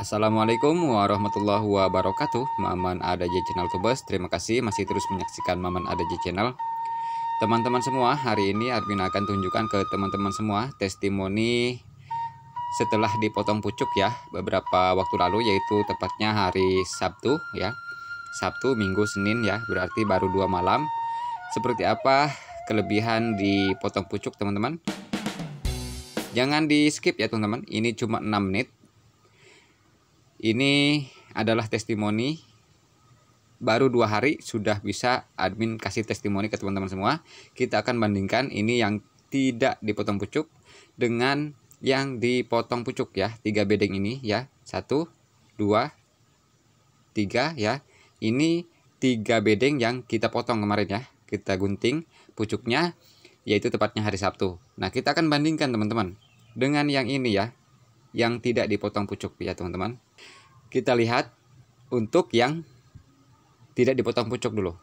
Assalamualaikum warahmatullahi wabarakatuh Maman ada di Channel Tubes Terima kasih masih terus menyaksikan Maman ada di Channel Teman-teman semua hari ini admin akan tunjukkan ke teman-teman semua Testimoni setelah dipotong pucuk ya Beberapa waktu lalu yaitu tepatnya hari Sabtu ya Sabtu, Minggu, Senin ya Berarti baru dua malam Seperti apa kelebihan dipotong pucuk teman-teman Jangan di skip ya teman-teman Ini cuma 6 menit ini adalah testimoni baru dua hari sudah bisa admin kasih testimoni ke teman-teman semua. Kita akan bandingkan ini yang tidak dipotong pucuk dengan yang dipotong pucuk ya. Tiga bedeng ini ya. Satu, dua, tiga ya. Ini tiga bedeng yang kita potong kemarin ya. Kita gunting pucuknya yaitu tepatnya hari Sabtu. Nah kita akan bandingkan teman-teman dengan yang ini ya. Yang tidak dipotong pucuk ya teman-teman kita lihat untuk yang tidak dipotong pucuk dulu.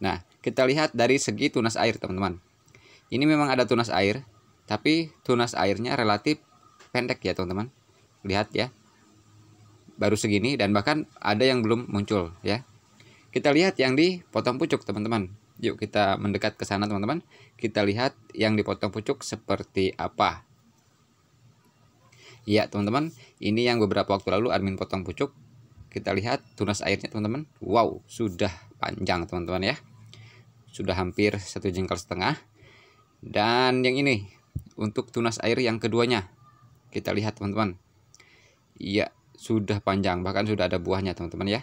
Nah, kita lihat dari segi tunas air, teman-teman. Ini memang ada tunas air, tapi tunas airnya relatif pendek ya, teman-teman. Lihat ya. Baru segini dan bahkan ada yang belum muncul ya. Kita lihat yang dipotong pucuk, teman-teman. Yuk kita mendekat ke sana, teman-teman. Kita lihat yang dipotong pucuk seperti apa. Iya teman-teman, ini yang beberapa waktu lalu admin potong pucuk. Kita lihat tunas airnya teman-teman. Wow, sudah panjang teman-teman ya. Sudah hampir satu jengkal setengah. Dan yang ini, untuk tunas air yang keduanya. Kita lihat teman-teman. Iya, sudah panjang, bahkan sudah ada buahnya teman-teman ya.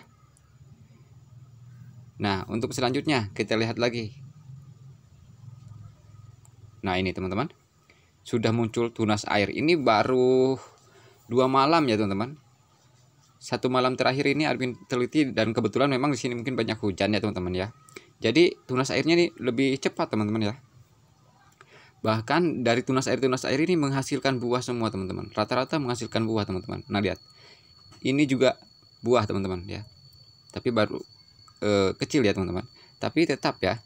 Nah, untuk selanjutnya kita lihat lagi. Nah, ini teman-teman. Sudah muncul tunas air. Ini baru dua malam ya teman-teman satu malam terakhir ini Arvin teliti dan kebetulan memang di sini mungkin banyak hujan ya teman-teman ya jadi tunas airnya ini lebih cepat teman-teman ya bahkan dari tunas air tunas air ini menghasilkan buah semua teman-teman rata-rata menghasilkan buah teman-teman nah lihat ini juga buah teman-teman ya tapi baru e, kecil ya teman-teman tapi tetap ya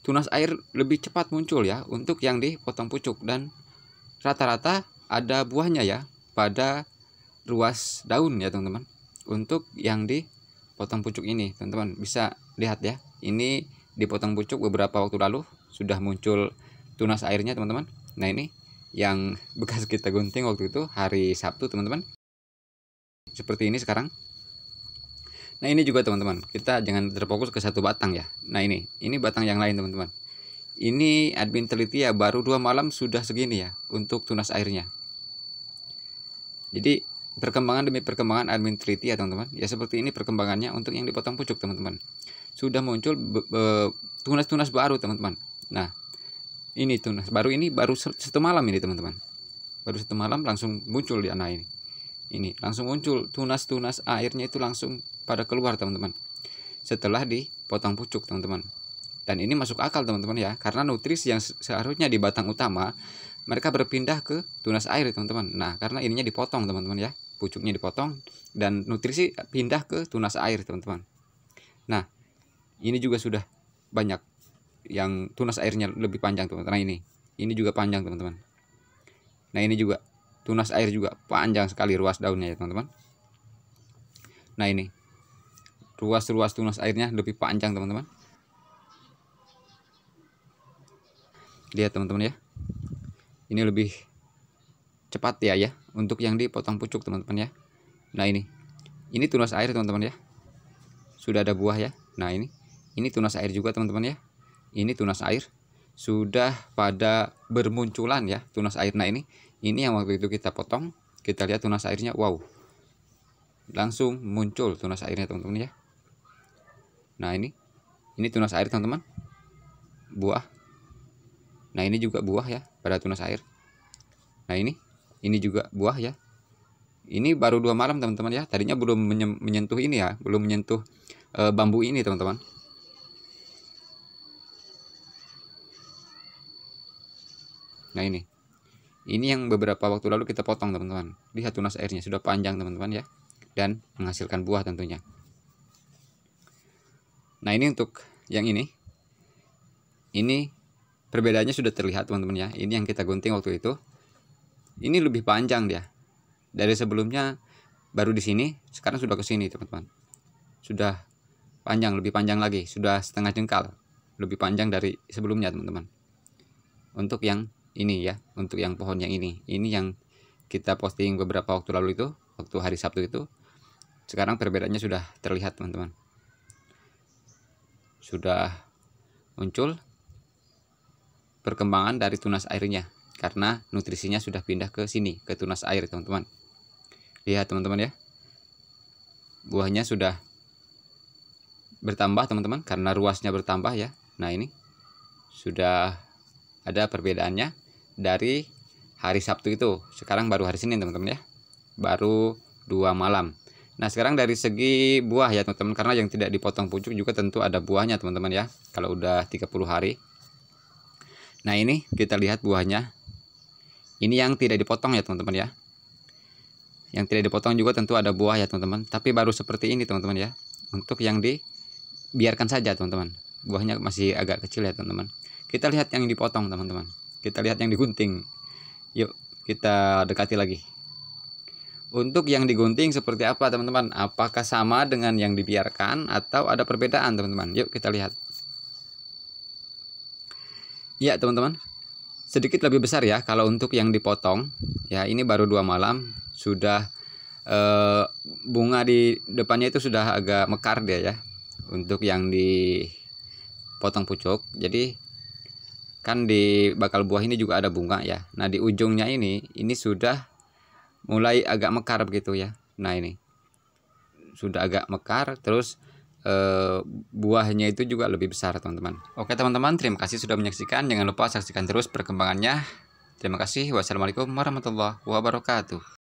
tunas air lebih cepat muncul ya untuk yang dipotong pucuk dan rata-rata ada buahnya ya pada ruas daun ya teman-teman untuk yang dipotong pucuk ini teman-teman bisa lihat ya ini dipotong pucuk beberapa waktu lalu sudah muncul tunas airnya teman-teman nah ini yang bekas kita gunting waktu itu hari Sabtu teman-teman seperti ini sekarang nah ini juga teman-teman kita jangan terfokus ke satu batang ya nah ini ini batang yang lain teman-teman ini admin teliti ya baru dua malam sudah segini ya untuk tunas airnya jadi perkembangan demi perkembangan admin treaty ya teman-teman. Ya seperti ini perkembangannya untuk yang dipotong pucuk teman-teman. Sudah muncul tunas-tunas baru teman-teman. Nah, ini tunas baru ini baru satu malam ini teman-teman. Baru satu malam langsung muncul di anak ini. Ini langsung muncul tunas-tunas airnya itu langsung pada keluar teman-teman. Setelah dipotong pucuk teman-teman. Dan ini masuk akal teman-teman ya, karena nutrisi yang seharusnya di batang utama mereka berpindah ke tunas air teman-teman nah karena ininya dipotong teman-teman ya pucuknya dipotong dan nutrisi pindah ke tunas air teman-teman nah ini juga sudah banyak yang tunas airnya lebih panjang teman-teman nah, ini ini juga panjang teman-teman nah ini juga tunas air juga panjang sekali ruas daunnya ya teman-teman nah ini ruas-ruas tunas airnya lebih panjang teman-teman lihat teman-teman ya ini lebih cepat ya ya untuk yang dipotong pucuk teman-teman ya nah ini ini tunas air teman-teman ya sudah ada buah ya nah ini ini tunas air juga teman-teman ya ini tunas air sudah pada bermunculan ya tunas air nah ini ini yang waktu itu kita potong kita lihat tunas airnya wow langsung muncul tunas airnya teman-teman ya nah ini ini tunas air teman-teman buah Nah, ini juga buah ya pada tunas air. Nah, ini ini juga buah ya. Ini baru dua malam teman-teman ya. Tadinya belum menyentuh ini ya, belum menyentuh e, bambu ini teman-teman. Nah ini, ini yang beberapa waktu lalu kita potong teman-teman. Lihat tunas airnya sudah panjang teman-teman ya, dan menghasilkan buah tentunya. Nah ini untuk yang ini, ini Perbedaannya sudah terlihat teman-teman ya. Ini yang kita gunting waktu itu. Ini lebih panjang dia. Dari sebelumnya baru di sini, sekarang sudah ke sini teman-teman. Sudah panjang, lebih panjang lagi, sudah setengah jengkal. Lebih panjang dari sebelumnya teman-teman. Untuk yang ini ya, untuk yang pohon yang ini. Ini yang kita posting beberapa waktu lalu itu, waktu hari Sabtu itu. Sekarang perbedaannya sudah terlihat teman-teman. Sudah muncul perkembangan dari tunas airnya karena nutrisinya sudah pindah ke sini ke tunas air teman-teman lihat teman-teman ya buahnya sudah bertambah teman-teman karena ruasnya bertambah ya nah ini sudah ada perbedaannya dari hari Sabtu itu sekarang baru hari Senin teman-teman ya baru dua malam Nah sekarang dari segi buah ya teman-teman Karena yang tidak dipotong pucuk juga tentu ada buahnya teman-teman ya Kalau udah 30 hari Nah ini kita lihat buahnya. Ini yang tidak dipotong ya teman-teman ya. Yang tidak dipotong juga tentu ada buah ya teman-teman. Tapi baru seperti ini teman-teman ya. Untuk yang dibiarkan saja teman-teman. Buahnya masih agak kecil ya teman-teman. Kita lihat yang dipotong teman-teman. Kita lihat yang digunting. Yuk kita dekati lagi. Untuk yang digunting seperti apa teman-teman? Apakah sama dengan yang dibiarkan atau ada perbedaan teman-teman? Yuk kita lihat. Ya teman-teman, sedikit lebih besar ya kalau untuk yang dipotong. Ya ini baru dua malam sudah e, bunga di depannya itu sudah agak mekar dia ya untuk yang dipotong pucuk. Jadi kan di bakal buah ini juga ada bunga ya. Nah di ujungnya ini ini sudah mulai agak mekar begitu ya. Nah ini sudah agak mekar terus Eh, buahnya itu juga lebih besar teman-teman. Oke teman-teman, terima kasih sudah menyaksikan. Jangan lupa saksikan terus perkembangannya. Terima kasih. Wassalamualaikum warahmatullahi wabarakatuh.